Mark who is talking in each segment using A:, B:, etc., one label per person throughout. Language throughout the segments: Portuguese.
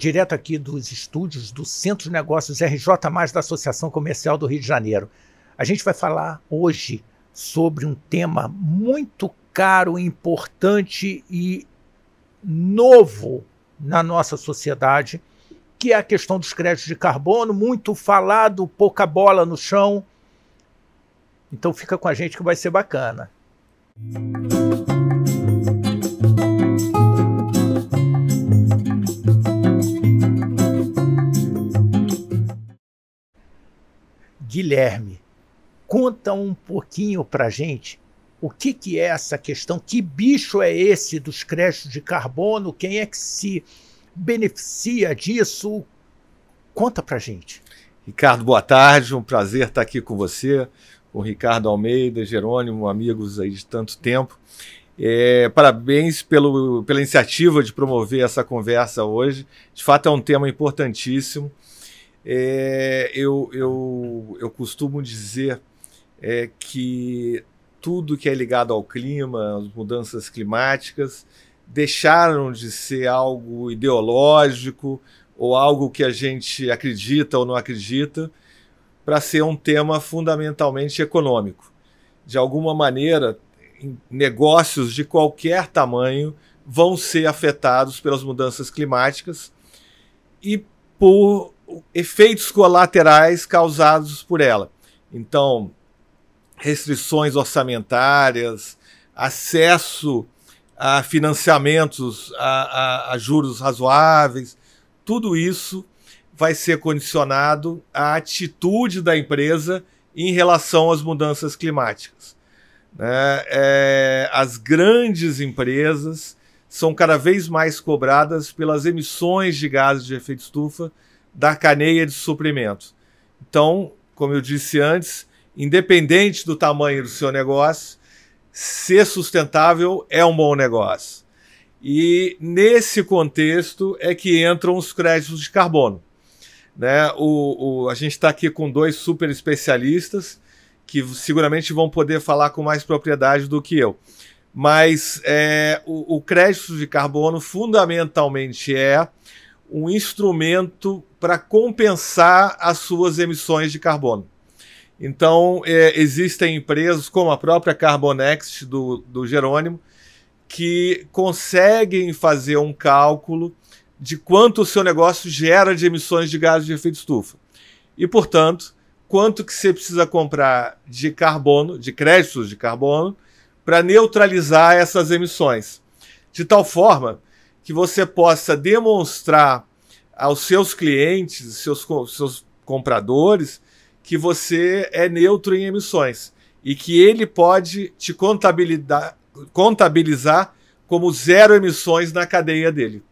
A: direto aqui dos estúdios do Centro de Negócios RJ, da Associação Comercial do Rio de Janeiro. A gente vai falar hoje sobre um tema muito caro, importante e novo na nossa sociedade, que é a questão dos créditos de carbono, muito falado, pouca bola no chão. Então fica com a gente que vai ser bacana. Música Guilherme, conta um pouquinho para gente o que, que é essa questão, que bicho é esse dos créditos de carbono, quem
B: é que se
A: beneficia disso?
B: Conta para gente. Ricardo, boa tarde, um prazer estar aqui com você, com Ricardo Almeida, Jerônimo, amigos aí de tanto tempo. É, parabéns pelo, pela iniciativa de promover essa conversa hoje. De fato, é um tema importantíssimo é, eu, eu, eu costumo dizer é, que tudo que é ligado ao clima, às mudanças climáticas, deixaram de ser algo ideológico ou algo que a gente acredita ou não acredita, para ser um tema fundamentalmente econômico. De alguma maneira, negócios de qualquer tamanho vão ser afetados pelas mudanças climáticas e por efeitos colaterais causados por ela. Então, restrições orçamentárias, acesso a financiamentos a, a, a juros razoáveis, tudo isso vai ser condicionado à atitude da empresa em relação às mudanças climáticas. Né? É, as grandes empresas são cada vez mais cobradas pelas emissões de gases de efeito estufa da cadeia de suprimentos. Então, como eu disse antes, independente do tamanho do seu negócio, ser sustentável é um bom negócio. E nesse contexto é que entram os créditos de carbono. Né? O, o a gente está aqui com dois super especialistas que seguramente vão poder falar com mais propriedade do que eu. Mas é, o, o crédito de carbono fundamentalmente é um instrumento para compensar as suas emissões de carbono. Então, é, existem empresas como a própria Carbonext do, do Jerônimo que conseguem fazer um cálculo de quanto o seu negócio gera de emissões de gases de efeito estufa. E, portanto, quanto que você precisa comprar de carbono, de créditos de carbono, para neutralizar essas emissões. De tal forma que você possa demonstrar aos seus clientes, seus, seus compradores, que você é neutro em emissões e que ele pode te contabilizar, contabilizar como zero emissões na cadeia dele.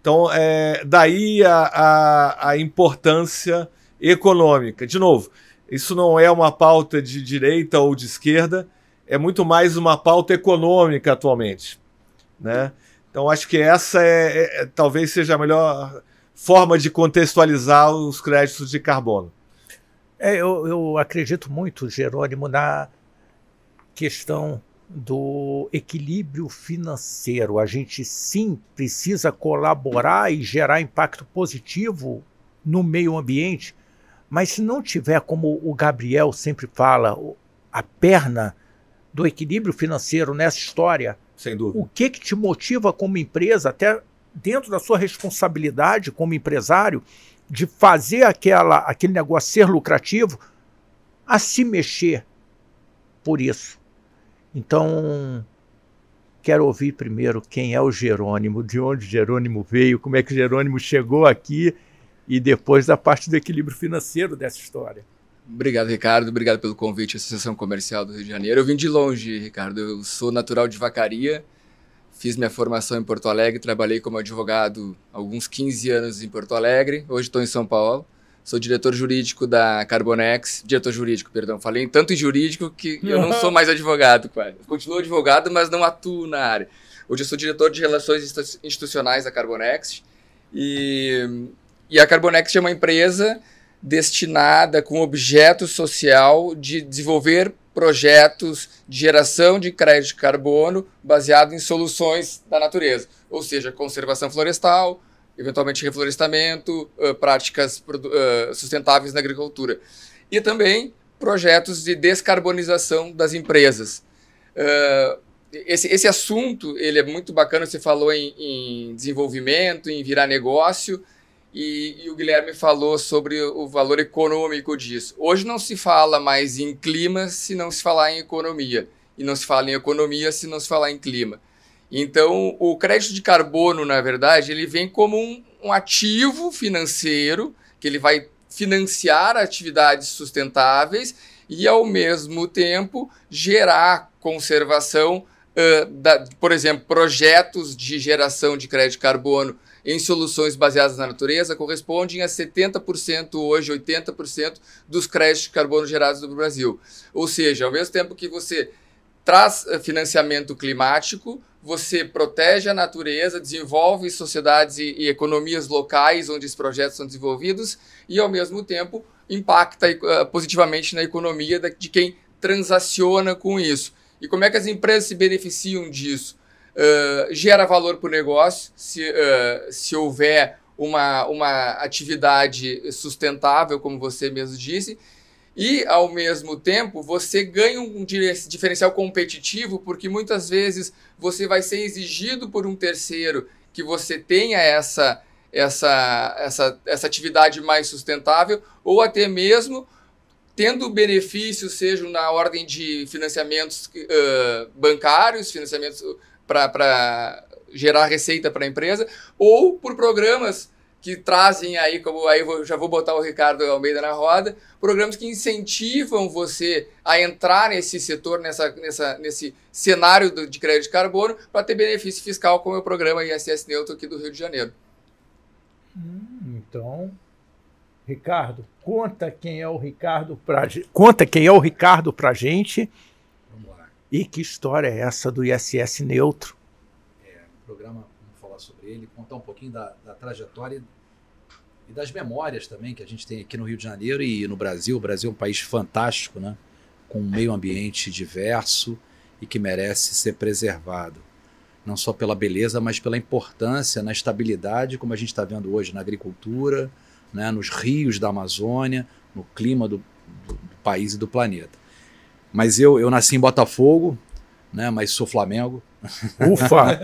B: Então, é, daí a, a, a, importância econômica. De novo, isso não é uma pauta de direita ou de esquerda, é muito mais uma pauta econômica atualmente. Né? Então, acho que essa é, é, é talvez seja a melhor forma de contextualizar os créditos de carbono.
A: É, eu, eu acredito muito, Jerônimo, na questão do equilíbrio financeiro. A gente sim precisa colaborar e gerar impacto positivo no meio ambiente, mas se não tiver, como o Gabriel sempre fala, a perna do equilíbrio financeiro nessa história, o que, que te motiva como empresa até dentro da sua responsabilidade como empresário, de fazer aquela, aquele negócio ser lucrativo, a se mexer por isso. Então, quero ouvir primeiro quem é o Jerônimo, de onde Jerônimo veio, como é que Jerônimo chegou aqui e depois da parte do equilíbrio
C: financeiro dessa história. Obrigado, Ricardo. Obrigado pelo convite à Associação Comercial do Rio de Janeiro. Eu vim de longe, Ricardo. Eu sou natural de Vacaria, Fiz minha formação em Porto Alegre, trabalhei como advogado alguns 15 anos em Porto Alegre, hoje estou em São Paulo. Sou diretor jurídico da Carbonex, diretor jurídico, perdão. Falei tanto em jurídico que eu não sou mais advogado, quase. Continuo advogado, mas não atuo na área. Hoje eu sou diretor de relações institucionais da Carbonex e, e a Carbonex é uma empresa destinada com objeto social de desenvolver projetos de geração de crédito de carbono baseado em soluções da natureza, ou seja, conservação florestal, eventualmente reflorestamento, uh, práticas uh, sustentáveis na agricultura. E também projetos de descarbonização das empresas. Uh, esse, esse assunto ele é muito bacana, você falou em, em desenvolvimento, em virar negócio, e, e, o Guilherme falou sobre o valor econômico disso. Hoje não se fala mais em clima se não se falar em economia, e não se fala em economia se não se falar em clima. Então, o crédito de carbono, na verdade, ele vem como um, um ativo financeiro, que ele vai financiar atividades sustentáveis e, ao mesmo tempo, gerar conservação, uh, da, por exemplo, projetos de geração de crédito de carbono em soluções baseadas na natureza correspondem a 70%, hoje 80% dos créditos de carbono gerados no Brasil. Ou seja, ao mesmo tempo que você traz eh, financiamento climático, você protege a natureza, desenvolve sociedades e, e economias locais onde esses projetos são desenvolvidos e, ao mesmo tempo, impacta uh, positivamente na economia de quem transaciona com isso. E como é que as empresas se beneficiam disso? Ah, gera valor para o negócio, se, uh, se houver uma, uma atividade sustentável, como você mesmo disse, e, ao mesmo tempo, você ganha um diferencial competitivo, porque muitas vezes você vai ser exigido por um terceiro que você tenha essa, essa, essa, essa atividade mais sustentável, ou até mesmo tendo benefícios, sejam na ordem de financiamentos uh, bancários, financiamentos para gerar receita para a empresa, ou por programas que trazem aí, como aí já vou botar o Ricardo Almeida na roda, programas que incentivam você a entrar nesse setor, nessa, nessa, nesse cenário do, de crédito de carbono, para ter benefício fiscal, como é o programa ISS Neutro aqui do Rio de Janeiro.
A: Hum, então, Ricardo, conta quem é o Ricardo para conta quem é o Ricardo para gente. E que história é essa do ISS neutro? É, programa vamos falar sobre ele,
D: contar um pouquinho da, da trajetória e das memórias também que a gente tem aqui no Rio de Janeiro e no Brasil. O Brasil é um país fantástico, né? com um meio ambiente diverso e que merece ser preservado. Não só pela beleza, mas pela importância na estabilidade, como a gente está vendo hoje na agricultura, né? nos rios da Amazônia, no clima do, do país e do planeta. Mas eu, eu nasci em Botafogo, né? Mas sou Flamengo. Ufa!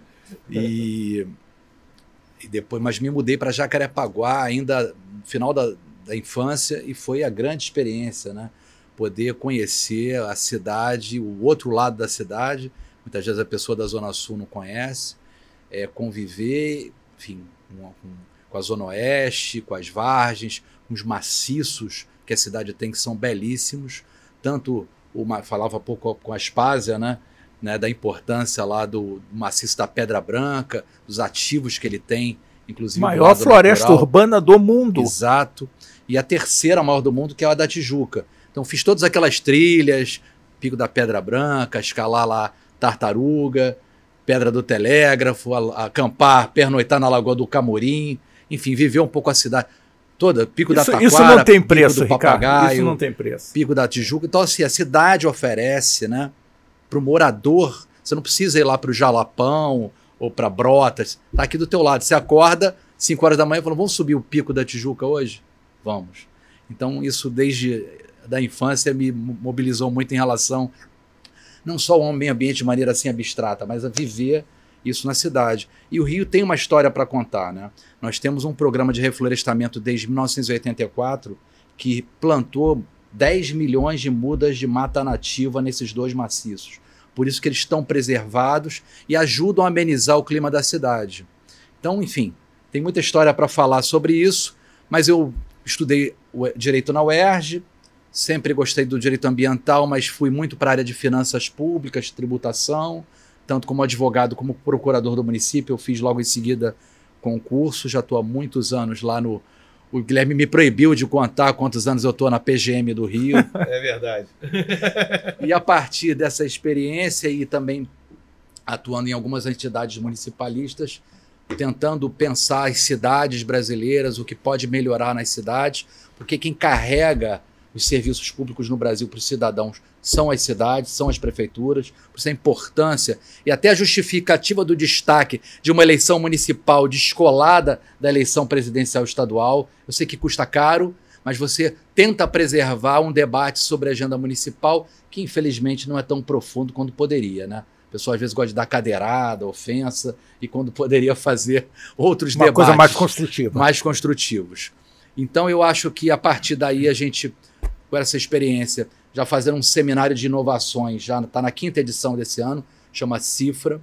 D: e, e, depois, mas me mudei para Jacarepaguá ainda no final da, da infância e foi a grande experiência, né? Poder conhecer a cidade, o outro lado da cidade. Muitas vezes a pessoa da Zona Sul não conhece. É, conviver, enfim, com, com, com a Zona Oeste, com as Vargens, com os maciços que a cidade tem, que são belíssimos. Tanto, uma, falava há pouco com a Aspásia, né? Né, da importância lá do maciço da Pedra Branca, dos ativos que ele tem, inclusive. Maior floresta natural.
A: urbana do mundo.
D: Exato. E a terceira maior do mundo, que é a da Tijuca. Então fiz todas aquelas trilhas, Pico da Pedra Branca, escalar lá Tartaruga, Pedra do Telégrafo, a, acampar, pernoitar na Lagoa do Camorim, enfim, viver um pouco a cidade toda, Pico isso, da Taquara, isso não tem preço, Pico do Papagaio, Ricardo, isso não tem preço. Pico da Tijuca. Então, assim, a cidade oferece, né, para o morador, você não precisa ir lá para o Jalapão ou para Brotas, está aqui do teu lado. Você acorda 5 horas da manhã e fala, vamos subir o Pico da Tijuca hoje? Vamos. Então, isso desde da infância me mobilizou muito em relação não só o meio ambiente de maneira assim abstrata, mas a viver isso na cidade. E o Rio tem uma história para contar. Né? Nós temos um programa de reflorestamento desde 1984 que plantou 10 milhões de mudas de mata nativa nesses dois maciços. Por isso que eles estão preservados e ajudam a amenizar o clima da cidade. Então, enfim, tem muita história para falar sobre isso, mas eu estudei direito na UERJ, Sempre gostei do direito ambiental, mas fui muito para a área de finanças públicas, tributação, tanto como advogado como procurador do município. Eu fiz logo em seguida concurso, já estou há muitos anos lá no. O Guilherme me proibiu de contar quantos anos eu estou na PGM do Rio.
B: É verdade.
D: E a partir dessa experiência e também atuando em algumas entidades municipalistas, tentando pensar as cidades brasileiras, o que pode melhorar nas cidades, porque quem carrega os serviços públicos no Brasil para os cidadãos são as cidades, são as prefeituras, por isso a importância e até a justificativa do destaque de uma eleição municipal descolada da eleição presidencial estadual. Eu sei que custa caro, mas você tenta preservar um debate sobre a agenda municipal que infelizmente não é tão profundo quanto poderia, né? O pessoal às vezes gosta de dar cadeirada, ofensa, e quando poderia fazer outros uma debates. Uma coisa mais construtiva. Mais construtivos. Então eu acho que a partir daí a gente com essa experiência, já fazendo um seminário de inovações, já está na quinta edição desse ano, chama Cifra.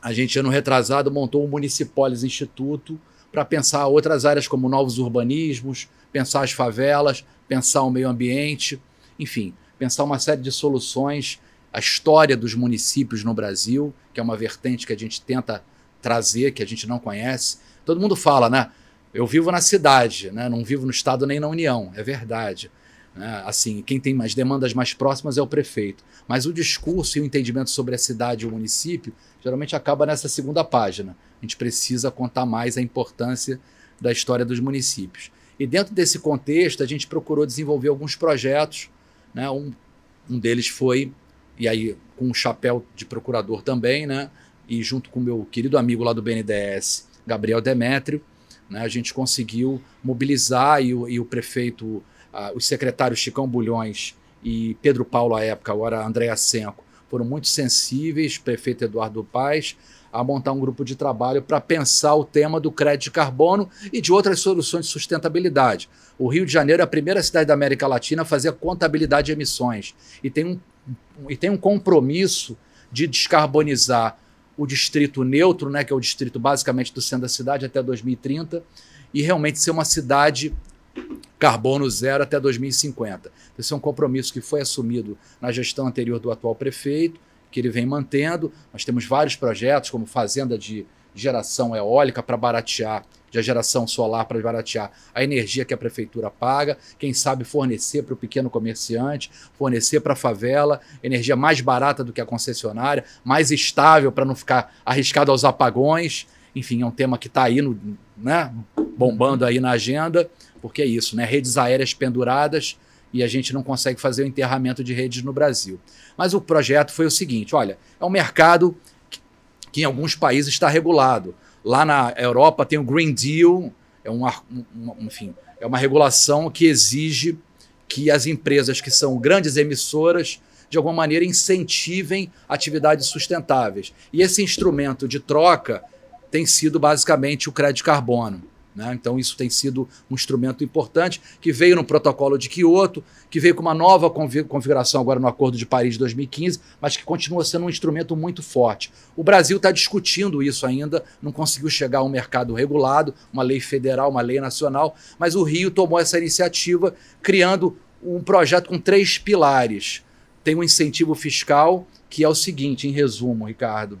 D: A gente, ano retrasado, montou o Municipolis Instituto para pensar outras áreas como novos urbanismos, pensar as favelas, pensar o meio ambiente, enfim, pensar uma série de soluções, a história dos municípios no Brasil, que é uma vertente que a gente tenta trazer, que a gente não conhece. Todo mundo fala, né? Eu vivo na cidade, né? não vivo no Estado nem na União, é verdade. Né? Assim, quem tem as demandas mais próximas é o prefeito. Mas o discurso e o entendimento sobre a cidade e o município geralmente acaba nessa segunda página. A gente precisa contar mais a importância da história dos municípios. E dentro desse contexto, a gente procurou desenvolver alguns projetos. Né? Um, um deles foi, e aí com o um chapéu de procurador também, né? e junto com meu querido amigo lá do BNDES, Gabriel Demétrio, né? a gente conseguiu mobilizar e o, e o prefeito os secretários Chicão Bulhões e Pedro Paulo, à época, agora Andréa Senco, foram muito sensíveis, prefeito Eduardo Paes, a montar um grupo de trabalho para pensar o tema do crédito de carbono e de outras soluções de sustentabilidade. O Rio de Janeiro é a primeira cidade da América Latina a fazer contabilidade de emissões e tem um, e tem um compromisso de descarbonizar o distrito neutro, né, que é o distrito basicamente do centro da cidade até 2030, e realmente ser uma cidade carbono zero até 2050. Então, esse é um compromisso que foi assumido na gestão anterior do atual prefeito, que ele vem mantendo. Nós temos vários projetos, como fazenda de geração eólica para baratear, de geração solar para baratear a energia que a prefeitura paga, quem sabe fornecer para o pequeno comerciante, fornecer para a favela, energia mais barata do que a concessionária, mais estável para não ficar arriscado aos apagões. Enfim, é um tema que está aí no, né, bombando aí na agenda porque é isso, né? Redes aéreas penduradas e a gente não consegue fazer o enterramento de redes no Brasil. Mas o projeto foi o seguinte: olha, é um mercado que, que em alguns países está regulado. Lá na Europa tem o Green Deal, é uma, uma, enfim, é uma regulação que exige que as empresas que são grandes emissoras de alguma maneira incentivem atividades sustentáveis. E esse instrumento de troca tem sido basicamente o crédito carbono. Né? Então, isso tem sido um instrumento importante que veio no protocolo de Quioto, que veio com uma nova configuração agora no Acordo de Paris de 2015, mas que continua sendo um instrumento muito forte. O Brasil está discutindo isso ainda, não conseguiu chegar a um mercado regulado, uma lei federal, uma lei nacional, mas o Rio tomou essa iniciativa criando um projeto com três pilares. Tem um incentivo fiscal, que é o seguinte, em resumo, Ricardo,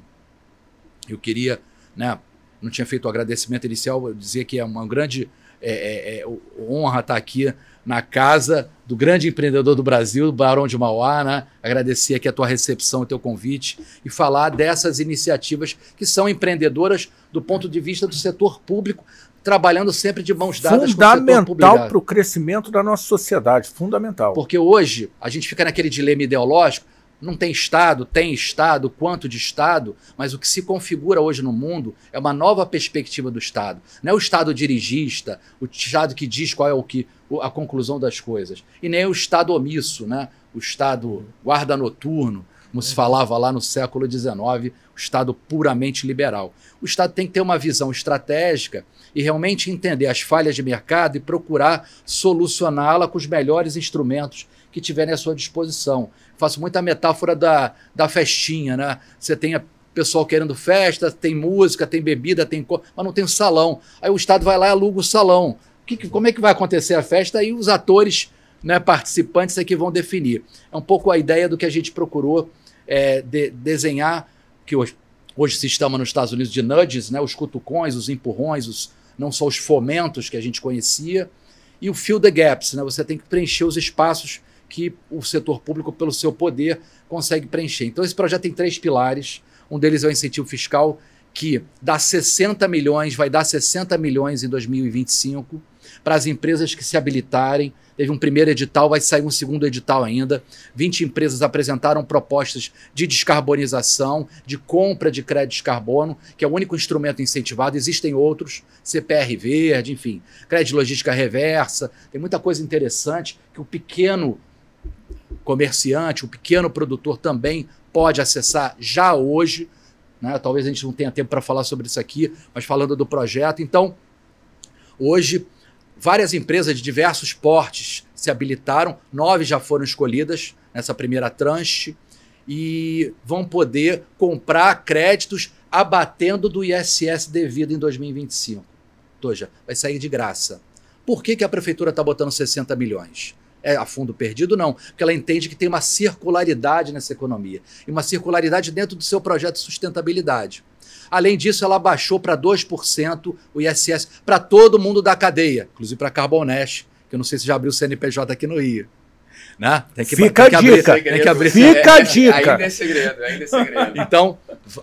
D: eu queria né, não tinha feito o agradecimento inicial, Eu dizer que é uma grande é, é, é honra estar aqui na casa do grande empreendedor do Brasil, Barão de Mauá, né? agradecer aqui a tua recepção, o teu convite e falar dessas iniciativas que são empreendedoras do ponto de vista do setor público, trabalhando sempre de mãos dadas com o fundamental para o
A: crescimento da nossa sociedade, fundamental.
D: Porque hoje a gente fica naquele dilema ideológico, não tem Estado, tem Estado, quanto de Estado, mas o que se configura hoje no mundo é uma nova perspectiva do Estado. Não é o Estado dirigista, o Estado que diz qual é o que, a conclusão das coisas. E nem é o Estado omisso, né? o Estado guarda noturno, como se é. falava lá no século XIX, o Estado puramente liberal. O Estado tem que ter uma visão estratégica e realmente entender as falhas de mercado e procurar solucioná-la com os melhores instrumentos que tiverem à sua disposição faço muita metáfora da, da festinha, né? Você tem a pessoal querendo festa, tem música, tem bebida, tem co... mas não tem salão. Aí o Estado vai lá e aluga o salão. Que, como é que vai acontecer a festa? Aí os atores né, participantes é que vão definir. É um pouco a ideia do que a gente procurou é, de, desenhar, que hoje, hoje se chama nos Estados Unidos de nudges, né, os cutucões, os empurrões, os, não só os fomentos que a gente conhecia, e o fill the gaps, né, você tem que preencher os espaços que o setor público, pelo seu poder, consegue preencher. Então, esse projeto tem três pilares. Um deles é o incentivo fiscal, que dá 60 milhões, vai dar 60 milhões em 2025 para as empresas que se habilitarem. Teve um primeiro edital, vai sair um segundo edital ainda. 20 empresas apresentaram propostas de descarbonização, de compra de crédito de carbono, que é o único instrumento incentivado. Existem outros, CPR verde, enfim, crédito de logística reversa. Tem muita coisa interessante que o pequeno comerciante, o pequeno produtor também pode acessar já hoje. Né? Talvez a gente não tenha tempo para falar sobre isso aqui, mas falando do projeto. Então, hoje, várias empresas de diversos portes se habilitaram, nove já foram escolhidas nessa primeira tranche e vão poder comprar créditos abatendo do ISS devido em 2025. Ou seja, vai sair de graça. Por que, que a prefeitura está botando 60 milhões? é a fundo perdido, não, porque ela entende que tem uma circularidade nessa economia e uma circularidade dentro do seu projeto de sustentabilidade. Além disso, ela baixou para 2% o ISS para todo mundo da cadeia, inclusive para a Carbonesh, que eu não sei se já abriu o CNPJ aqui no Rio. Né? Tem que, Fica tem a dica. Abrir, tem que abrir. Fica a é, dica. É ainda é
C: segredo, ainda é segredo. Então,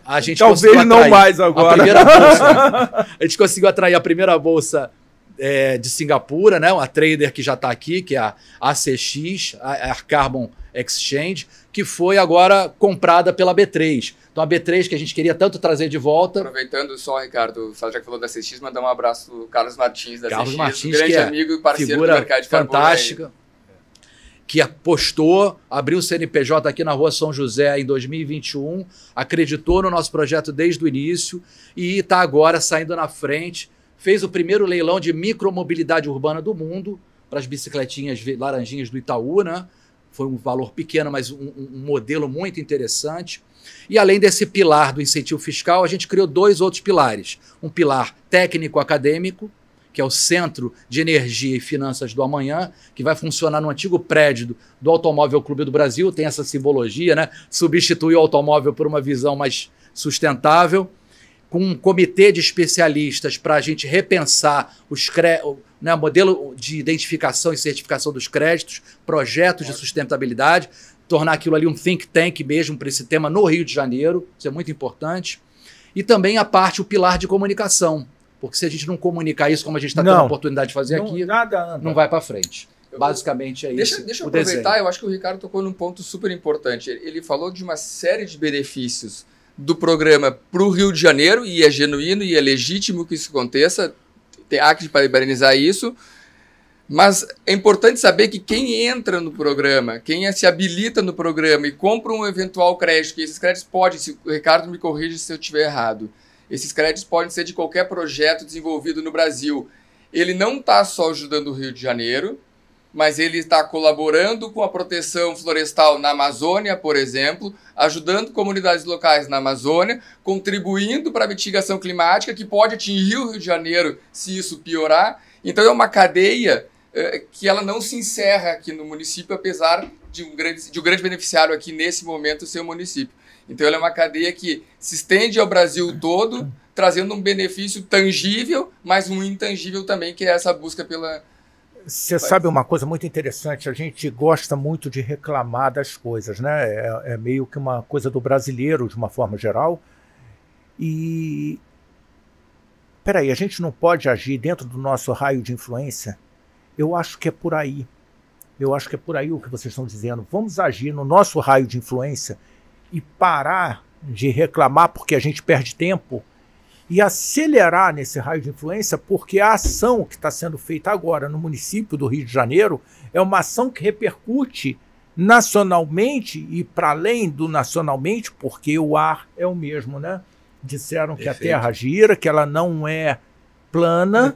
C: a gente Talvez não mais agora. A, bolsa,
D: a gente conseguiu atrair a primeira bolsa é, de Singapura, né? Uma trader que já está aqui, que é a ACX, a, Carbon Exchange, que foi agora comprada pela B3. Então a B3 que a gente queria tanto trazer de volta.
C: Aproveitando só, Ricardo, já que falou da CX, mandar um abraço do Carlos Martins da Carlos CX, Martins, um grande que é amigo e parceiro figura do mercado de fantástica,
D: que apostou, abriu o CNPJ aqui na Rua São José em 2021, acreditou no nosso projeto desde o início e está agora saindo na frente fez o primeiro leilão de micromobilidade urbana do mundo para as bicicletinhas laranjinhas do Itaú, né? Foi um valor pequeno, mas um, um modelo muito interessante. E além desse pilar do incentivo fiscal, a gente criou dois outros pilares. Um pilar técnico-acadêmico, que é o Centro de Energia e Finanças do Amanhã, que vai funcionar no antigo prédio do Automóvel Clube do Brasil, tem essa simbologia, né? Substituir o automóvel por uma visão mais sustentável com um comitê de especialistas para a gente repensar os cre... né, modelo de identificação e certificação dos créditos, projetos de sustentabilidade, tornar aquilo ali um think tank mesmo para esse tema no Rio de Janeiro, isso é muito importante. E também a parte, o pilar de comunicação, porque se a gente não comunicar isso como a gente está tendo a oportunidade de fazer não, aqui, nada, não vai para frente. Basicamente é deixa, isso. Deixa eu aproveitar,
C: desenho. eu acho que o Ricardo tocou num ponto super importante. ele falou de uma série de benefícios do programa para o Rio de Janeiro, e é genuíno e é legítimo que isso aconteça, tem, há que parabenizar isso. Mas é importante saber que quem entra no programa, quem se habilita no programa e compra um eventual crédito, que esses créditos podem, se o Ricardo me corrija se eu estiver errado, esses créditos podem ser de qualquer projeto desenvolvido no Brasil. Ele não está só ajudando o Rio de Janeiro, mas ele está colaborando com a proteção florestal na Amazônia, por exemplo, ajudando comunidades locais na Amazônia, contribuindo para a mitigação climática, que pode atingir o Rio de Janeiro se isso piorar. Então, é uma cadeia eh, que ela não se encerra aqui no município, apesar de um grande, de um grande beneficiário aqui nesse momento ser o município. Então, ela é uma cadeia que se estende ao Brasil todo, trazendo um benefício tangível, mas um intangível também, que é essa busca pela você sabe
A: uma coisa muito interessante, a gente gosta muito de reclamar das coisas, né? É, é, meio que uma coisa do brasileiro, de uma forma geral. E. Peraí, a gente não pode agir dentro do nosso raio de influência? Eu acho que é por aí. Eu acho que é por aí o que vocês estão dizendo. Vamos agir no nosso raio de influência e parar de reclamar porque a gente perde tempo e acelerar nesse raio de influência, porque a ação que está sendo feita agora no município do Rio de Janeiro é uma ação que repercute nacionalmente e para além do nacionalmente, porque o ar é o mesmo, né? Disseram Perfeito. que a Terra gira, que ela não é plana.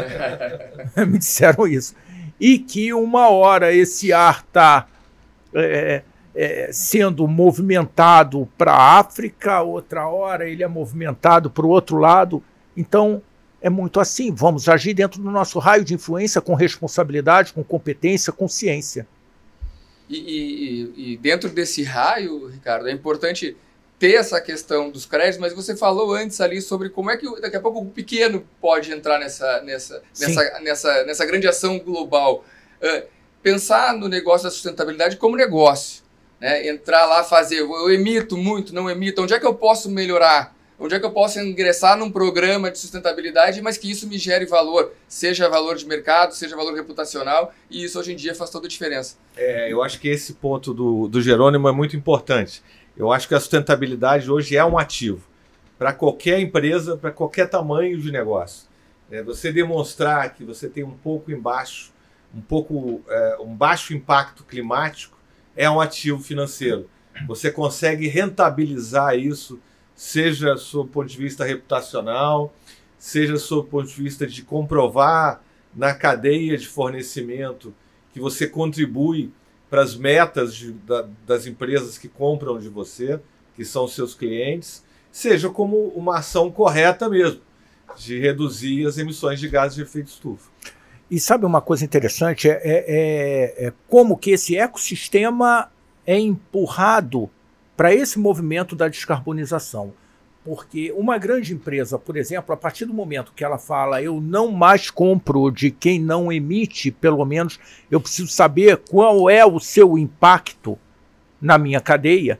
A: Me disseram isso. E que uma hora esse ar está é, é, sendo movimentado para a África, outra hora ele é movimentado para o outro lado. Então, é muito assim. Vamos agir dentro do nosso raio de influência, com responsabilidade, com competência, com ciência.
C: E, e, e dentro desse raio, Ricardo, é importante ter essa questão dos créditos, mas você falou antes ali sobre como é que daqui a pouco o pequeno pode entrar nessa, nessa, nessa, nessa, nessa grande ação global. Uh, pensar no negócio da sustentabilidade como negócio né? entrar lá, fazer, eu emito muito, não emito, onde é que eu posso melhorar? Onde é que eu posso ingressar num programa de sustentabilidade, mas que isso me gere valor, seja valor de mercado, seja valor reputacional, e isso hoje em dia faz toda a diferença. É, eu acho
B: que esse ponto do, do Jerônimo é muito importante. Eu acho que a sustentabilidade hoje é um ativo para qualquer empresa, para qualquer tamanho de negócio. É você demonstrar que você tem um pouco embaixo, um pouco é, um baixo impacto climático é um ativo financeiro. Você consegue rentabilizar isso, seja do ponto de vista reputacional, seja do ponto de vista de comprovar na cadeia de fornecimento que você contribui para as metas de, da, das empresas que compram de você, que são seus clientes, seja como uma ação correta mesmo de reduzir as emissões de gases de efeito estufa. E sabe
A: uma coisa interessante? É, é, é, é como que esse ecossistema é empurrado para esse movimento da descarbonização. Porque uma grande empresa, por exemplo, a partir do momento que ela fala eu não mais compro de quem não emite, pelo menos eu preciso saber qual é o seu impacto na minha cadeia.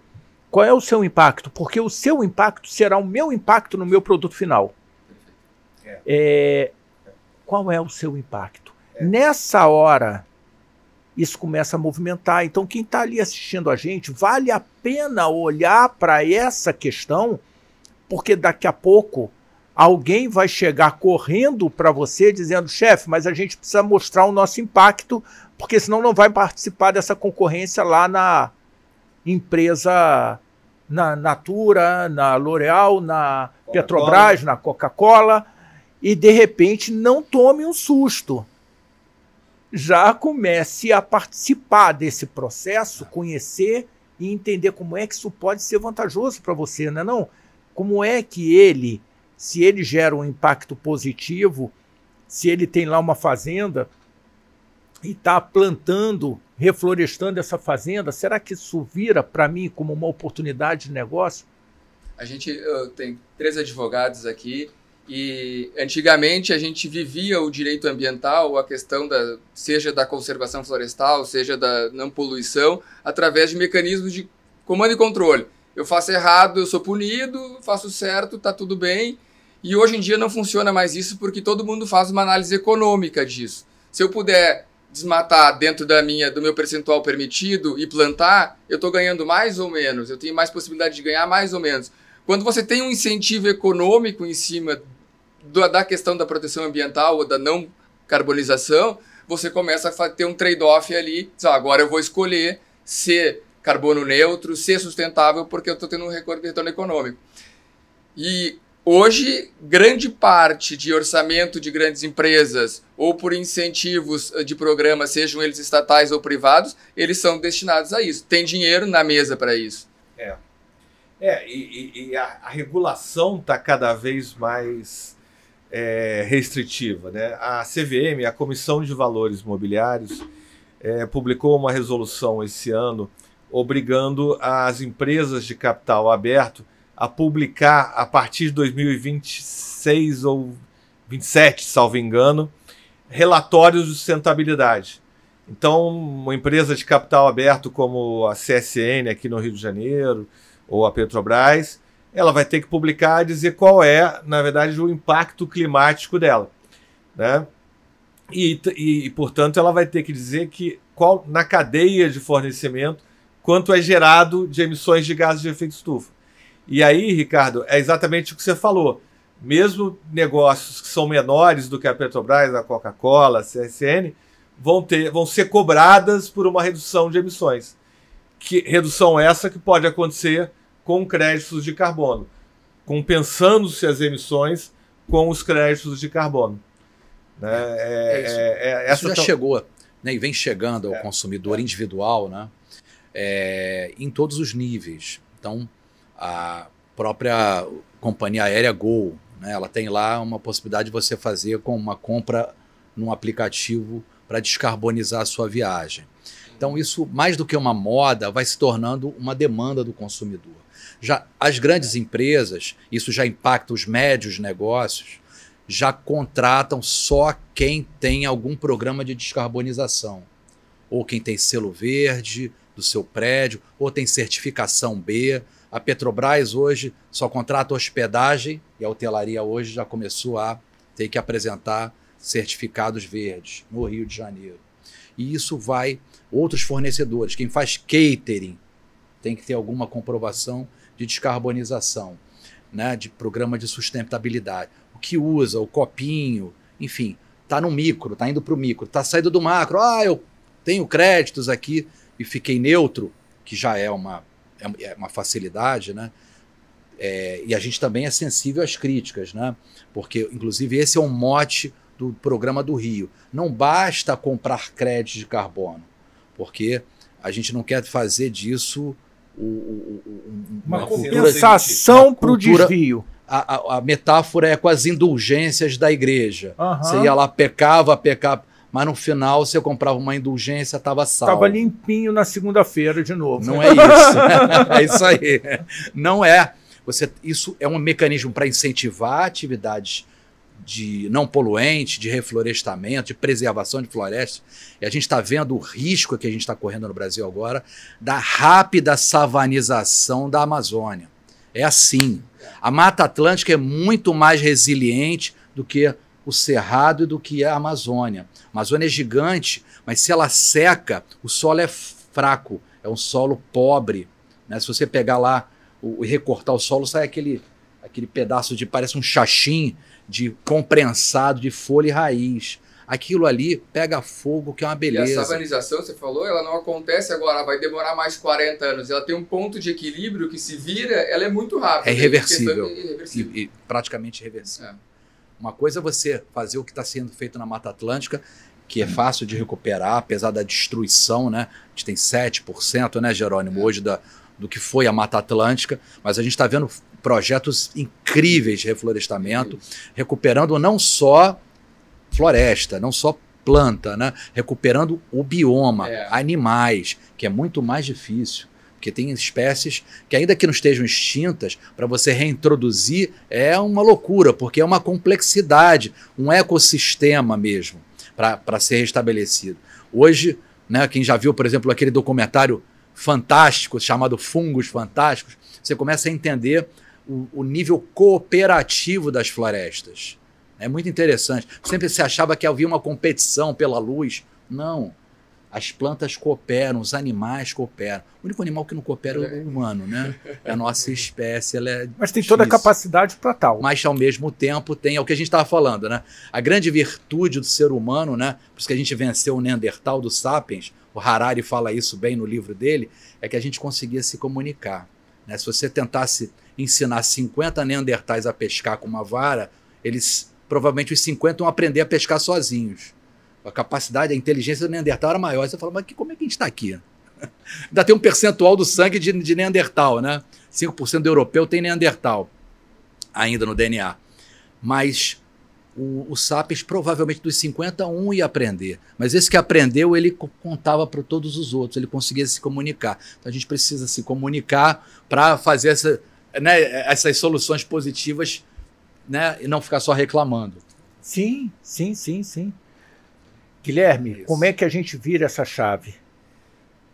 A: Qual é o seu impacto? Porque o seu impacto será o meu impacto no meu produto final. É. É, qual é o seu impacto? É. Nessa hora, isso começa a movimentar. Então, quem está ali assistindo a gente, vale a pena olhar para essa questão, porque daqui a pouco alguém vai chegar correndo para você dizendo: chefe, mas a gente precisa mostrar o nosso impacto, porque senão não vai participar dessa concorrência lá na empresa, na Natura, na L'Oréal, na Petrobras, na Coca-Cola e de repente não tome um susto. Já comece a participar desse processo, conhecer e entender como é que isso pode ser vantajoso para você, não é não? Como é que ele, se ele gera um impacto positivo, se ele tem lá uma fazenda e está plantando, reflorestando essa fazenda, será que isso vira para mim como uma oportunidade de negócio?
C: A gente tem três advogados aqui e antigamente a gente vivia o direito ambiental, a questão da seja da conservação florestal, seja da não poluição, através de mecanismos de comando e controle. Eu faço errado, eu sou punido, faço certo, tá tudo bem. E hoje em dia não funciona mais isso porque todo mundo faz uma análise econômica disso. Se eu puder desmatar dentro da minha do meu percentual permitido e plantar, eu estou ganhando mais ou menos, eu tenho mais possibilidade de ganhar mais ou menos. Quando você tem um incentivo econômico em cima da questão da proteção ambiental ou da não carbonização, você começa a ter um trade-off ali. Diz, ah, agora eu vou escolher ser carbono neutro, ser sustentável, porque eu estou tendo um retorno econômico. E hoje, grande parte de orçamento de grandes empresas ou por incentivos eh, de programas, sejam eles estatais ou privados, eles são destinados a isso. Tem dinheiro na mesa para isso.
B: É. É, e, e a, a regulação está cada vez mais é, restritiva. Né? A CVM, a Comissão de Valores Mobiliários, é, publicou uma resolução esse ano obrigando as empresas de capital aberto a publicar a partir de 2026 ou 27, salvo engano, relatórios de sustentabilidade. Então, uma empresa de capital aberto como a CSN aqui no Rio de Janeiro ou a Petrobras ela vai ter que publicar e dizer qual é, na verdade, o impacto climático dela. Né? E, e, e, portanto, ela vai ter que dizer que qual na cadeia de fornecimento quanto é gerado de emissões de gases de efeito estufa. E aí, Ricardo, é exatamente o que você falou. Mesmo negócios que são menores do que a Petrobras, a Coca-Cola, a CSN, vão, ter, vão ser cobradas por uma redução de emissões. Que redução essa que pode acontecer com créditos de carbono, compensando-se as emissões com os créditos de carbono. Né? É, é, isso. É, é, isso já tão... Tá-
D: chegou né, e vem chegando ao é, consumidor individual né, em todos os níveis. Então, a própria companhia aérea Gol, né, ela tem lá uma possibilidade de você fazer com uma compra num aplicativo para descarbonizar a sua viagem. Então, isso, mais do que uma moda, vai se tornando uma demanda do consumidor. Já as grandes empresas, isso já impacta os médios negócios, já contratam só quem tem algum programa de descarbonização, ou quem tem selo verde do seu prédio, ou tem certificação B. A Petrobras hoje só contrata hospedagem e a hotelaria hoje já começou a ter que apresentar certificados verdes no Rio de Janeiro. E isso vai outros fornecedores, quem faz catering tem que ter alguma comprovação de descarbonização, né, de programa de sustentabilidade. O que usa, o copinho, enfim, está no micro, está indo para o micro, está saindo do macro. Ah, eu tenho créditos aqui e fiquei neutro, que já é uma, é, é uma facilidade, né? É, e a gente também é sensível às críticas, né? Porque, inclusive, esse é um mote do programa do Rio. Não basta comprar crédito de carbono, porque a gente não quer fazer disso uma, uma compensação para o desvio. A, a, a, metáfora é com as indulgências da igreja. Uhum. Você ia lá, pecava, pecava, mas no final você comprava uma indulgência, estava salvo. Estava
A: limpinho na segunda-feira de novo. Não é isso. é isso aí.
D: Não é. Você, isso é um mecanismo para incentivar atividades de não poluente, de reflorestamento, de preservação de florestas. E a gente está vendo o risco que a gente está correndo no Brasil agora da rápida savanização da Amazônia. É assim. A Mata Atlântica é muito mais resiliente do que o Cerrado e do que a Amazônia. A Amazônia é gigante, mas se ela seca, o solo é fraco, é um solo pobre. Né? Se você pegar lá e recortar o solo, sai aquele, aquele pedaço de. parece um chaxim de comprensado de folha e raiz. Aquilo ali pega fogo, que é uma beleza. E a
C: sabanização, você falou, ela não acontece agora, vai demorar mais 40 anos. Ela tem um ponto de equilíbrio que se vira, ela é muito rápida. É irreversível. É irreversível.
D: E, e, praticamente irreversível. É. Uma coisa é você fazer o que está sendo feito na Mata Atlântica, que é fácil de recuperar, apesar da destruição, né? A gente tem 7%, né, Jerônimo, é. hoje da, do que foi a Mata Atlântica, mas a gente está vendo projetos incríveis de reflorestamento, recuperando não só floresta, não só planta, né? recuperando o bioma, é. animais, que é muito mais difícil. Porque tem espécies que, ainda que não estejam extintas, para você reintroduzir é uma loucura, porque é uma complexidade, um ecossistema mesmo, para ser restabelecido. Hoje, né, quem já viu, por exemplo, aquele documentário fantástico chamado Fungos Fantásticos, você começa a entender o, o nível cooperativo das florestas. É muito interessante. Sempre se achava que havia uma competição pela luz. Não. As plantas cooperam, os animais cooperam. O único animal que não coopera é o é. humano, né? É a nossa espécie. Ela é Mas tem toda a capacidade para tal. Mas, ao mesmo tempo, tem é o que a gente estava falando, né? A grande virtude do ser humano, né? Por isso que a gente venceu o Neandertal do Sapiens, o Harari fala isso bem no livro dele, é que a gente conseguia se comunicar. Né? Se você tentasse ensinar 50 neandertais a pescar com uma vara, eles provavelmente os 50 vão aprender a pescar sozinhos. A capacidade, a inteligência do neandertal era maior. Você fala, mas que, como é que a gente está aqui? Ainda tem um percentual do sangue de, de neandertal, né? 5% do europeu tem neandertal ainda no DNA. Mas o, o sapiens provavelmente dos 50, um ia aprender. Mas esse que aprendeu, ele contava para todos os outros, ele conseguia se comunicar. Então a gente precisa se comunicar para fazer essa, né, essas soluções positivas né, e não ficar só reclamando. Sim, sim, sim, sim. Guilherme,
A: Isso. como é que a gente vira essa chave?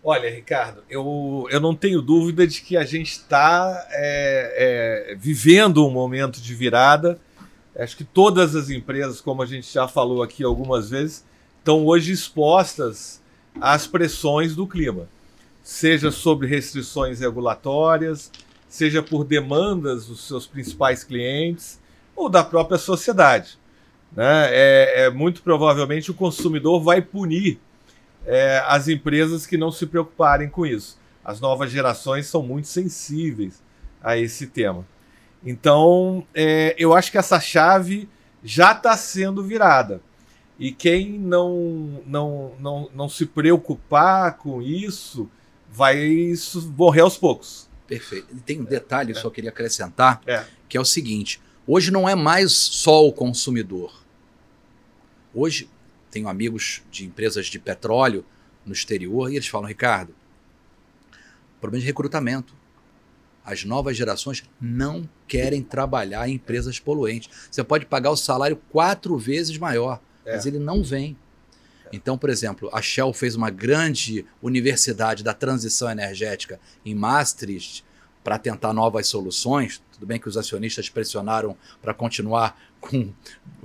B: Olha, Ricardo, eu, eu não tenho dúvida de que a gente está é, é, vivendo um momento de virada. Acho que todas as empresas, como a gente já falou aqui algumas vezes, estão hoje expostas às pressões do clima, seja sobre restrições regulatórias, seja por demandas dos seus principais clientes ou da própria sociedade. Né? É, é muito provavelmente o consumidor vai punir é, as empresas que não se preocuparem com isso. As novas gerações são muito sensíveis a esse tema. Então, é, eu acho que essa chave já está sendo virada. E quem não, não, não, não se preocupar com isso vai morrer aos poucos. Perfeito. tem um detalhe que eu só queria acrescentar, é. que é o seguinte: hoje não é
D: mais só o consumidor. Hoje tenho amigos de empresas de petróleo no exterior e eles falam, Ricardo, problema de recrutamento. As novas gerações não querem trabalhar em empresas poluentes. Você pode pagar o salário quatro vezes maior, é. mas ele não vem. Então, por exemplo, a Shell fez uma grande universidade da transição energética em Maastricht para tentar novas soluções. Tudo bem que os acionistas pressionaram para continuar com,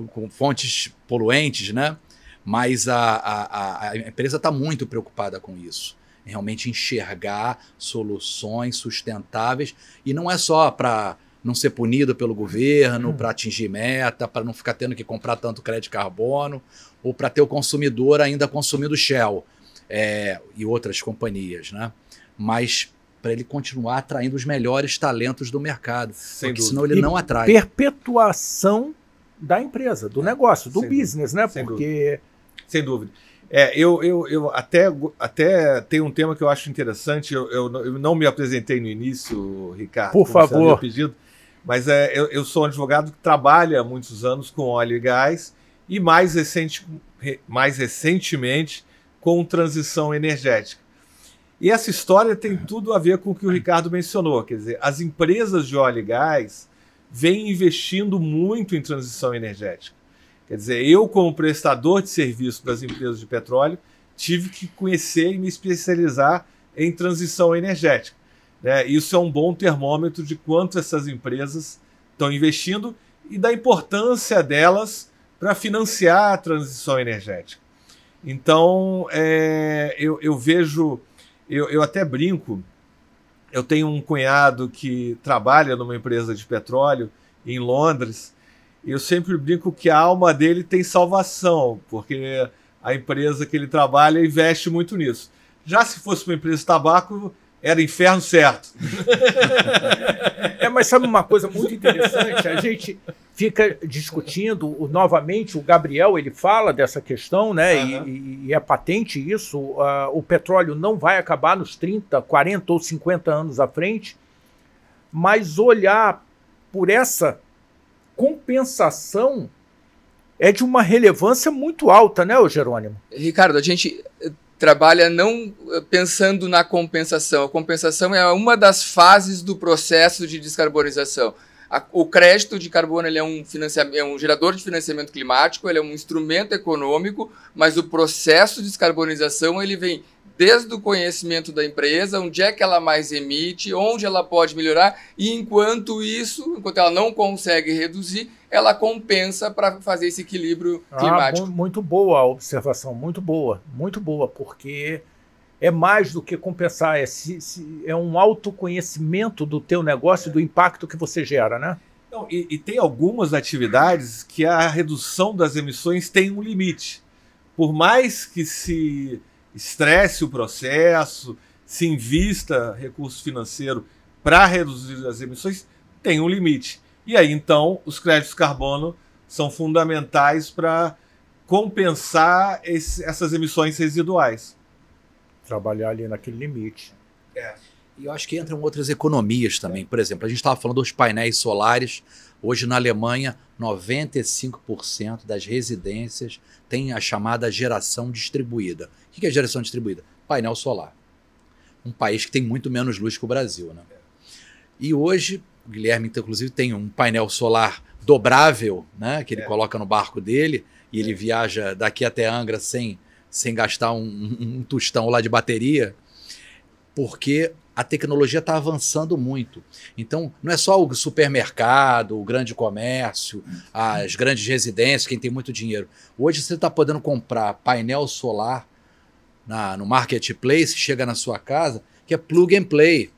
D: com fontes poluentes, né? mas a, a, a empresa está muito preocupada com isso. Realmente enxergar soluções sustentáveis e não é só para não ser punido pelo governo hum. para atingir meta, para não ficar tendo que comprar tanto crédito de carbono, ou para ter o consumidor ainda consumindo Shell é, e outras companhias, né? Mas para ele continuar atraindo os melhores talentos do mercado, Sem porque dúvida. senão ele e não atrai.
A: Perpetuação
B: da empresa, do é, negócio, do business, dúvida. né? Sem porque dúvida. Sem dúvida. É, eu, eu, eu até, até tem um tema que eu acho interessante. Eu, eu, eu não me apresentei no início, Ricardo. Por favor. Pedido. Mas é, eu, eu, sou um advogado que trabalha há muitos anos com óleo e gás e mais, recente, mais recentemente com transição energética. E essa história tem tudo a ver com o que o Ricardo mencionou, quer dizer, as empresas de óleo e gás vêm investindo muito em transição energética. Quer dizer, eu como prestador de serviço para as empresas de petróleo tive que conhecer e me especializar em transição energética. Né? isso é um bom termômetro de quanto essas empresas estão investindo e da importância delas para financiar a transição energética. Então, é, eu, eu, vejo, eu, eu até brinco, eu tenho um cunhado que trabalha numa empresa de petróleo em Londres, e eu sempre brinco que a alma dele tem salvação, porque a empresa que ele trabalha investe muito nisso. Já se fosse uma empresa de tabaco, era inferno certo. é, mas sabe uma coisa muito interessante? A
A: gente fica discutindo novamente, o Gabriel ele fala dessa questão, né? Uhum. E, e, é patente isso. Uh, o petróleo não vai acabar nos 30, 40 ou 50 anos à frente, mas olhar por essa compensação é de uma relevância muito alta, né, Jerônimo? Ricardo,
C: a gente trabalha não eh, pensando na compensação. A compensação é uma das fases do processo de descarbonização. A, o crédito de carbono ele é, um é um gerador de financiamento climático, ele é um instrumento econômico, mas o processo de descarbonização ele vem desde o conhecimento da empresa, onde é que ela mais emite, onde ela pode melhorar, e enquanto isso, enquanto ela não consegue reduzir, ela compensa para fazer esse equilíbrio ah, climático.
A: Ah, muito boa a observação, muito boa, muito boa, porque é mais do que compensar, é, se, se, é um
B: autoconhecimento do teu negócio e do impacto que você gera, né? e, e tem algumas atividades que a redução das emissões tem um limite. Por mais que se estresse o processo, se invista recurso financeiro para reduzir as emissões, tem um limite. E aí, então, os créditos carbono são fundamentais para compensar esse, essas emissões residuais. Trabalhar ali naquele limite. É. E eu acho que
D: entram outras economias também. É. Por exemplo, a gente estava falando dos painéis solares. Hoje na Alemanha, 95% das residências têm a chamada geração distribuída. O que é geração distribuída? Painel solar. Um país que tem muito menos luz que o Brasil. Né? E hoje, o Guilherme, inclusive, tem um painel solar dobrável, né? Que ele é. coloca no barco dele e é. ele viaja daqui até Angra sem, sem gastar um, um, um tostão lá de bateria, porque a tecnologia está avançando muito. Então, não é só o supermercado, o grande comércio, as grandes residências, quem tem muito dinheiro. Hoje você está podendo comprar painel solar na, no marketplace, chega na sua casa, que é plug and play.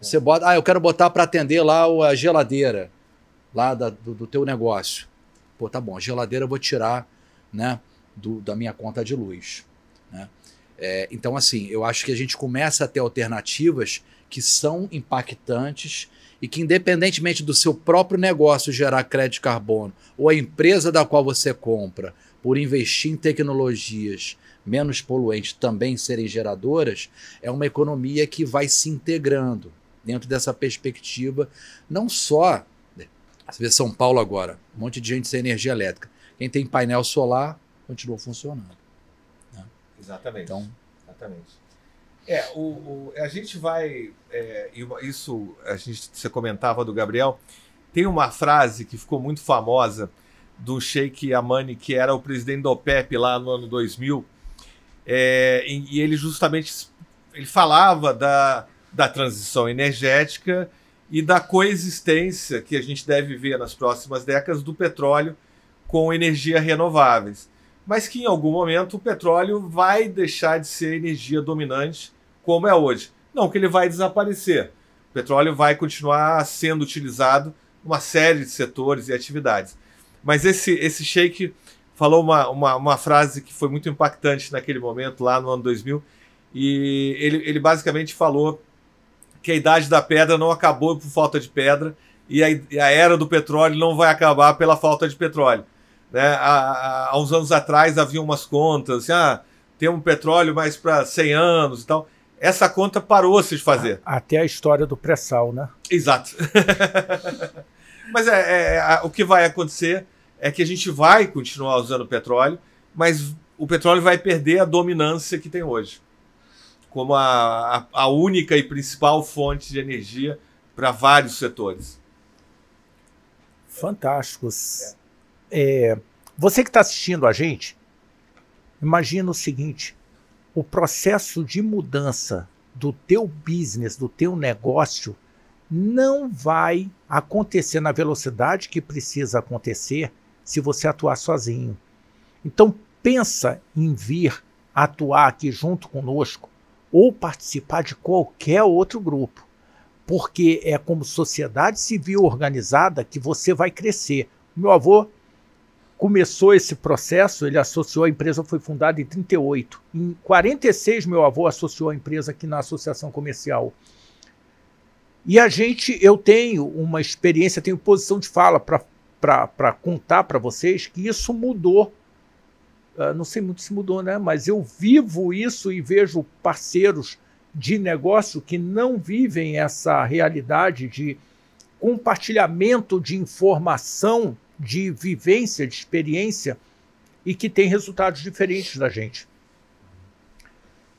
D: Você bota, ah, eu quero botar para atender lá a geladeira, lá da, do, do teu negócio. Pô, tá bom, a geladeira eu vou tirar, né, do, da minha conta de luz, né? É, então, assim, eu acho que a gente começa a ter alternativas que são impactantes e que, independentemente do seu próprio negócio gerar crédito carbono, ou a empresa da qual você compra, por investir em tecnologias menos poluentes também serem geradoras, é uma economia que vai se integrando dentro dessa perspectiva, não só. Né, você vê São Paulo agora, um monte de gente sem energia elétrica. Quem tem painel solar continua funcionando.
B: Né? Exatamente. Então, Exatamente. É, o, o, a gente vai. É, isso, a gente, você comentava do Gabriel. Tem uma frase que ficou muito famosa do Sheikh Amani, que era o presidente do OPEP lá no ano 2000, é, e, e ele justamente ele falava da, da transição energética e da coexistência que a gente deve ver nas próximas décadas do petróleo com energias renováveis. Mas que em algum momento o petróleo vai deixar de ser energia dominante como é hoje. Não que ele vai desaparecer. O petróleo vai continuar sendo utilizado em uma série de setores e atividades. Mas esse, esse shake falou uma, uma, uma, frase que foi muito impactante naquele momento, lá no ano 2000, e ele, ele basicamente falou que a idade da pedra não acabou por falta de pedra e a, e a era do petróleo não vai acabar pela falta de petróleo. Né? Há, há uns anos atrás havia umas contas, assim, ah, tem um petróleo mais para 100 anos e tal. Essa conta parou-se de fazer. Até a história
A: do pré-sal, né?
B: Exato. Mas é, é, é, o que vai acontecer é que a gente vai continuar usando petróleo, mas o petróleo vai perder a dominância que tem hoje como a, a, a única e principal fonte de energia para vários setores.
A: Fantásticos. É. você que está assistindo a gente, imagina o seguinte: o processo de mudança do teu business, do teu negócio, não vai acontecer na velocidade que precisa acontecer se você atuar sozinho. Então pensa em vir atuar aqui junto conosco ou participar de qualquer outro grupo, porque é como sociedade civil organizada que você vai crescer. Meu avô começou esse processo, ele associou a empresa, foi fundada em 38. Em 46, meu avô associou a empresa aqui na Associação Comercial. E a gente, eu tenho uma experiência, tenho posição de fala para para contar para vocês que isso mudou. Uh, não sei muito se mudou, né? Mas eu vivo isso e vejo parceiros de negócio que não vivem essa realidade de compartilhamento de informação, de vivência, de experiência e que tem resultados diferentes da gente.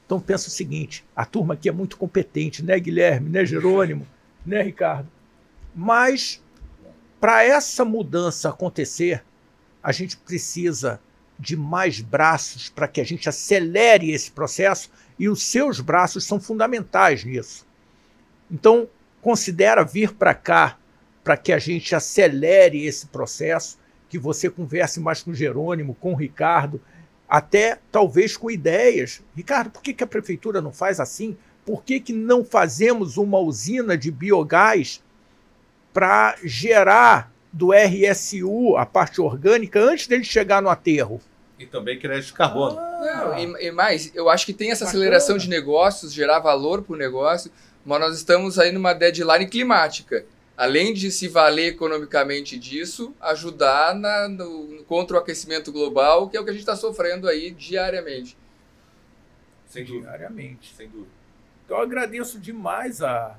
A: Então pensa o seguinte: a turma aqui é muito competente, né, Guilherme, né, Jerônimo, né, Ricardo? Mas para essa mudança acontecer, a gente precisa de mais braços para que a gente acelere esse processo e os seus braços são fundamentais nisso. Então, considera vir para cá para que a gente acelere esse processo, que você converse mais com o Jerônimo, com o Ricardo, até talvez com ideias. Ricardo, por que, que a prefeitura não faz assim? Por que, que não fazemos uma usina de biogás para gerar do RSU a parte orgânica antes dele chegar no aterro.
B: E também crédito de carbono. Ah, não, e, e,
C: mais, eu acho que tem essa Bacana. aceleração de negócios, gerar valor para o negócio, mas nós estamos aí numa deadline climática. Além de se valer economicamente disso, ajudar na, no, contra o aquecimento global, que é o que a gente está sofrendo aí diariamente. Sem diariamente, sem dúvida. Então eu agradeço demais a,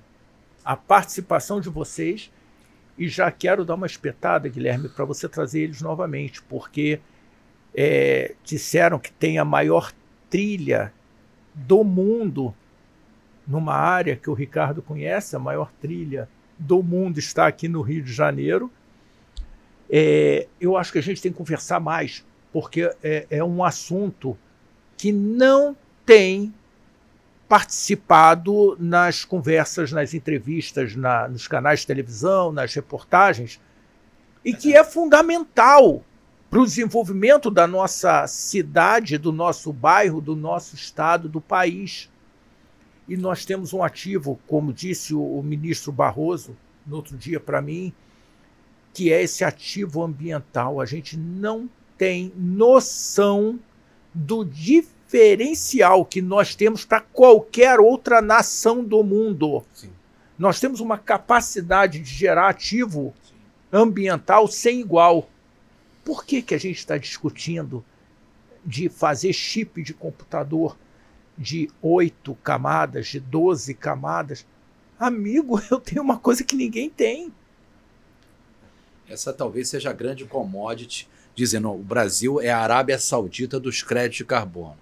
A: a participação de vocês. E já quero dar uma espetada, Guilherme, para você trazer eles novamente, porque é, disseram que tem a maior trilha do mundo numa área que o Ricardo conhece, a maior trilha do mundo está aqui no Rio de Janeiro. É, eu acho que a gente tem que conversar mais, porque é, é um assunto que não tem participado nas conversas, nas entrevistas, na, nos canais de televisão, nas reportagens, e que é fundamental para o desenvolvimento da nossa cidade, do nosso bairro, do nosso estado, do país. E nós temos um ativo, como disse o, o ministro Barroso no outro dia para mim, que é esse ativo ambiental. A gente não tem noção do diferencial diferencial que nós temos para qualquer outra nação do mundo. Sim. Nós temos uma capacidade de gerar ativo Sim. ambiental sem igual. Por que, que a gente está discutindo de fazer chip de computador de oito camadas, de 12 camadas? Amigo, eu tenho uma coisa que ninguém tem. Essa talvez seja a grande
D: commodity, dizendo: o Brasil é a Arábia Saudita dos créditos de carbono.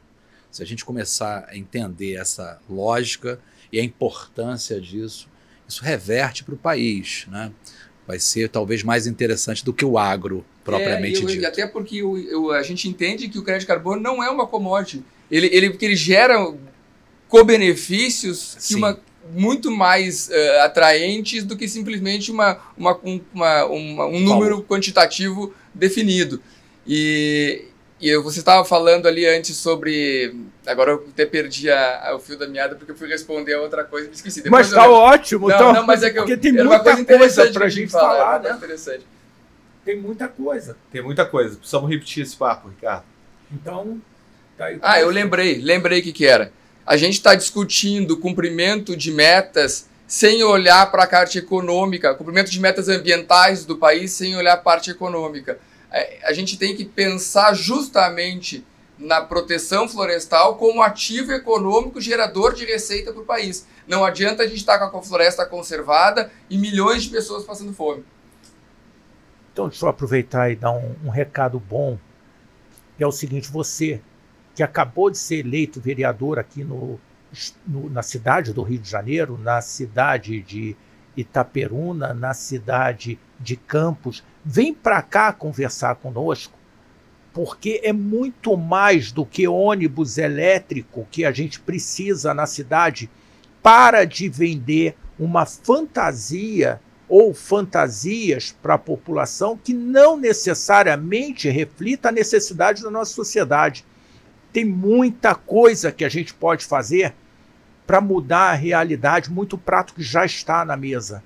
D: Se a gente começar a entender essa lógica e a importância disso, isso reverte para o país, né? Vai ser talvez mais interessante do que o agro
C: propriamente é, eu, dito. Até porque o, eu, a gente entende que o crédito de carbono não é uma commodity. Ele, ele, porque ele gera co-benefícios uma, muito mais uh, atraentes do que simplesmente uma, uma, uma, uma um número quantitativo definido. E, e você estava falando ali antes sobre. Agora eu até perdi a, a, o fio da meada porque eu fui responder a outra coisa e me esqueci. Depois mas está eu... Tá ótimo, não, tá não, mas é que eu, porque tem muita uma coisa interessante para a gente falar. falar né? interessante.
A: Tem muita coisa.
B: Tem muita coisa. Precisamos repetir esse papo, Ricardo. Então. Tá aí, ah, eu lembrei,
C: lembrei o que, que era. A gente está discutindo cumprimento de metas sem olhar para a parte econômica, cumprimento de metas ambientais do país sem olhar a parte econômica. É, a gente tem que pensar justamente na proteção florestal como ativo econômico gerador de receita para o país. Não adianta a gente estar com a floresta conservada e milhões de pessoas passando fome.
A: Então, deixa eu aproveitar e dar um, um recado bom, que é o seguinte: você que acabou de ser eleito vereador aqui no, no na cidade do Rio de Janeiro, na cidade de Itaperuna, na cidade de Campos, vem para cá conversar conosco, porque é muito mais do que ônibus elétrico que a gente precisa na cidade. Para de vender uma fantasia ou fantasias para a população que não necessariamente reflita a necessidade da nossa sociedade. Tem muita coisa que a gente pode fazer para mudar a realidade, muito prato que já está na mesa.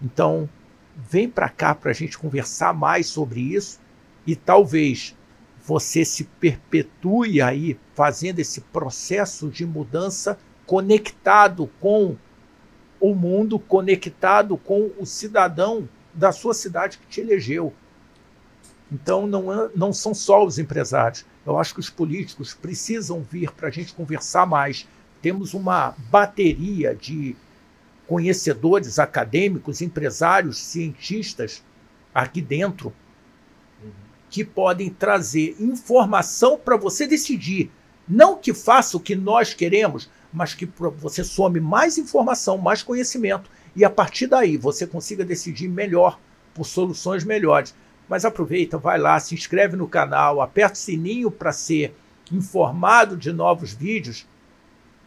A: Então, vem para cá para a gente conversar mais sobre isso e talvez você se perpetue aí fazendo esse processo de mudança conectado com o mundo, conectado com o cidadão da sua cidade que te elegeu. Então, não, é, não são só os empresários. Eu acho que os políticos precisam vir para a gente conversar mais, temos uma bateria de conhecedores acadêmicos, empresários, cientistas aqui dentro que podem trazer informação para você decidir. Não que faça o que nós queremos, mas que você some mais informação, mais conhecimento, e a partir daí você consiga decidir melhor, por soluções melhores. Mas aproveita, vai lá, se inscreve no canal, aperta o sininho para ser informado de novos vídeos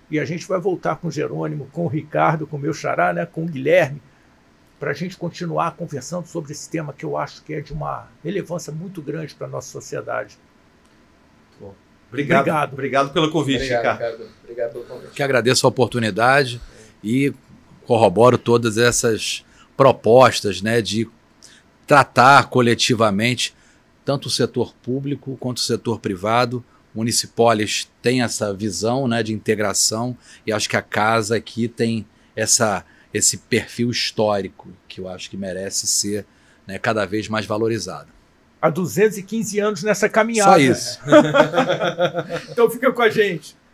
A: e a gente vai voltar com o Jerônimo, com o Ricardo, com o meu xará, né, com o Guilherme, para a gente continuar conversando sobre esse tema que eu acho que é de uma relevância muito grande para a nossa sociedade.
B: obrigado, obrigado. Obrigado pelo
C: convite, obrigado, Ricardo. Ricardo.
B: Obrigado pelo convite.
C: Que
D: agradeço a oportunidade e corroboro todas essas propostas né, de tratar coletivamente tanto o setor público quanto o setor privado Municipolis tem essa visão né, de integração e acho que a casa aqui tem essa, esse perfil histórico que eu acho que merece ser né, cada vez mais valorizado.
A: Há 215 anos nessa
D: caminhada.
B: Só isso. então fica com a gente.